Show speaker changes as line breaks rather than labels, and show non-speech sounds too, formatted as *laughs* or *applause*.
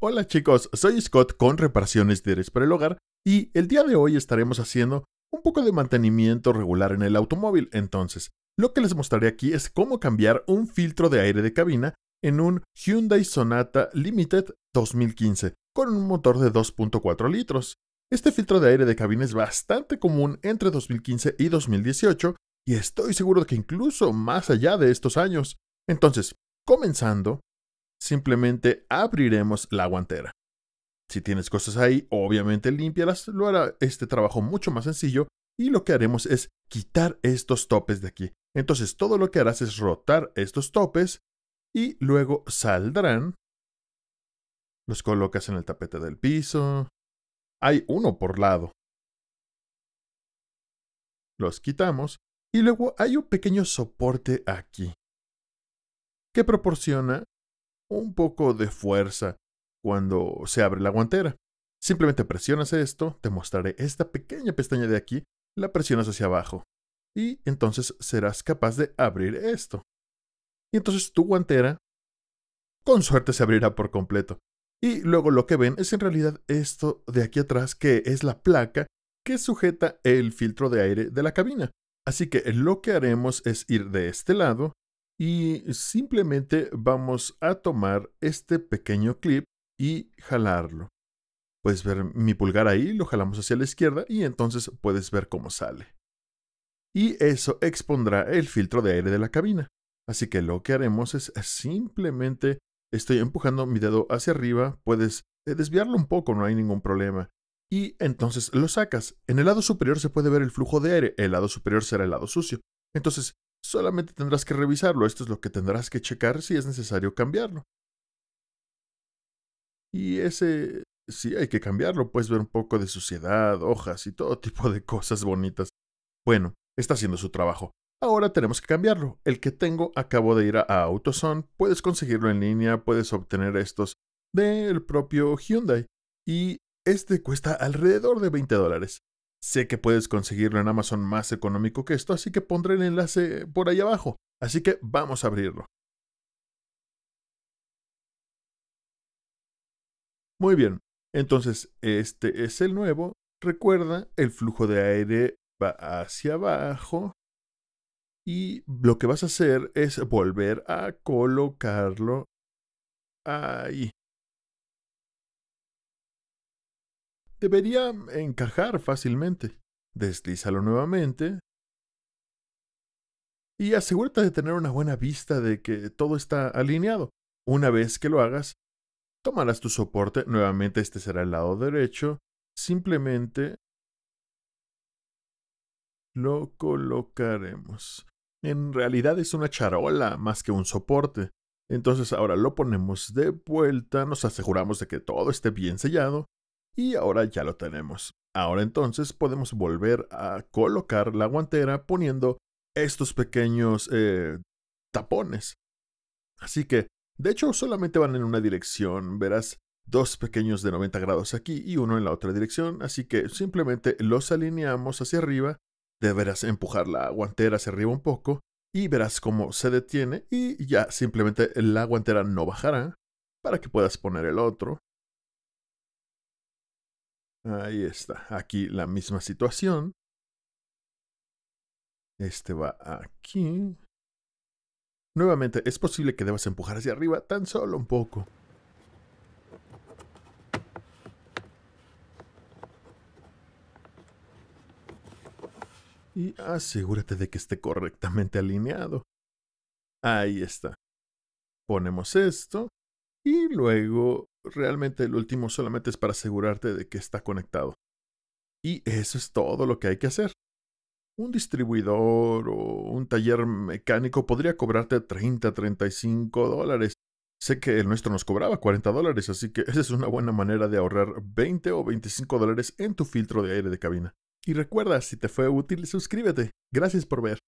Hola chicos, soy Scott con Reparaciones Diarias para el Hogar y el día de hoy estaremos haciendo un poco de mantenimiento regular en el automóvil. Entonces, lo que les mostraré aquí es cómo cambiar un filtro de aire de cabina en un Hyundai Sonata Limited 2015 con un motor de 2.4 litros. Este filtro de aire de cabina es bastante común entre 2015 y 2018 y estoy seguro de que incluso más allá de estos años. Entonces, comenzando, simplemente abriremos la guantera. Si tienes cosas ahí, obviamente límpialas, lo hará este trabajo mucho más sencillo y lo que haremos es quitar estos topes de aquí. Entonces todo lo que harás es rotar estos topes y luego saldrán. Los colocas en el tapete del piso. Hay uno por lado. Los quitamos y luego hay un pequeño soporte aquí que proporciona un poco de fuerza cuando se abre la guantera. Simplemente presionas esto, te mostraré esta pequeña pestaña de aquí, la presionas hacia abajo y entonces serás capaz de abrir esto. Y entonces tu guantera con suerte se abrirá por completo. Y luego lo que ven es en realidad esto de aquí atrás que es la placa que sujeta el filtro de aire de la cabina. Así que lo que haremos es ir de este lado y simplemente vamos a tomar este pequeño clip y jalarlo. Puedes ver mi pulgar ahí, lo jalamos hacia la izquierda y entonces puedes ver cómo sale. Y eso expondrá el filtro de aire de la cabina. Así que lo que haremos es simplemente estoy empujando mi dedo hacia arriba, puedes eh, desviarlo un poco, no hay ningún problema. Y entonces lo sacas. En el lado superior se puede ver el flujo de aire, el lado superior será el lado sucio. Entonces Solamente tendrás que revisarlo, esto es lo que tendrás que checar si es necesario cambiarlo. Y ese sí hay que cambiarlo, puedes ver un poco de suciedad, hojas y todo tipo de cosas bonitas. Bueno, está haciendo su trabajo. Ahora tenemos que cambiarlo. El que tengo acabo de ir a, AutoZone, puedes conseguirlo en línea, puedes obtener estos del propio Hyundai. Y este cuesta alrededor de 20 dólares. Sé que puedes conseguirlo en Amazon más económico que esto, así que pondré el enlace por ahí abajo. Así que vamos a abrirlo. Muy bien, entonces este es el nuevo. Recuerda, el flujo de aire va hacia abajo y lo que vas a hacer es volver a colocarlo ahí. Debería encajar fácilmente. Deslízalo nuevamente. Y asegúrate de tener una buena vista de que todo está alineado. Una vez que lo hagas, tomarás tu soporte, nuevamente este será el lado derecho, simplemente lo colocaremos. En realidad es una charola más que un soporte. Entonces ahora lo ponemos de vuelta, nos aseguramos de que todo esté bien sellado y ahora ya lo tenemos. Ahora entonces podemos volver a colocar la guantera poniendo estos pequeños eh, tapones. Así que, de hecho, solamente van en una dirección, verás dos pequeños de 90 grados aquí y uno en la otra dirección, así que simplemente los alineamos hacia arriba, deberás empujar la guantera hacia arriba un poco y verás cómo se detiene y ya simplemente la guantera no bajará para que puedas poner el otro Ahí está. Aquí la misma situación. Este va aquí. Nuevamente, es posible que debas empujar hacia arriba tan solo un poco. Y asegúrate de que esté correctamente alineado. Ahí está. Ponemos esto y luego Realmente el último solamente es para asegurarte de que está conectado. Y eso es todo lo que hay que hacer. Un distribuidor o un taller mecánico podría cobrarte 30, 35 dólares. Sé que el nuestro nos cobraba 40 dólares, así que *laughs* esa es una buena manera de ahorrar 20 o 25 dólares en tu filtro de aire de cabina. Y recuerda, si te fue útil, suscríbete. Gracias por ver.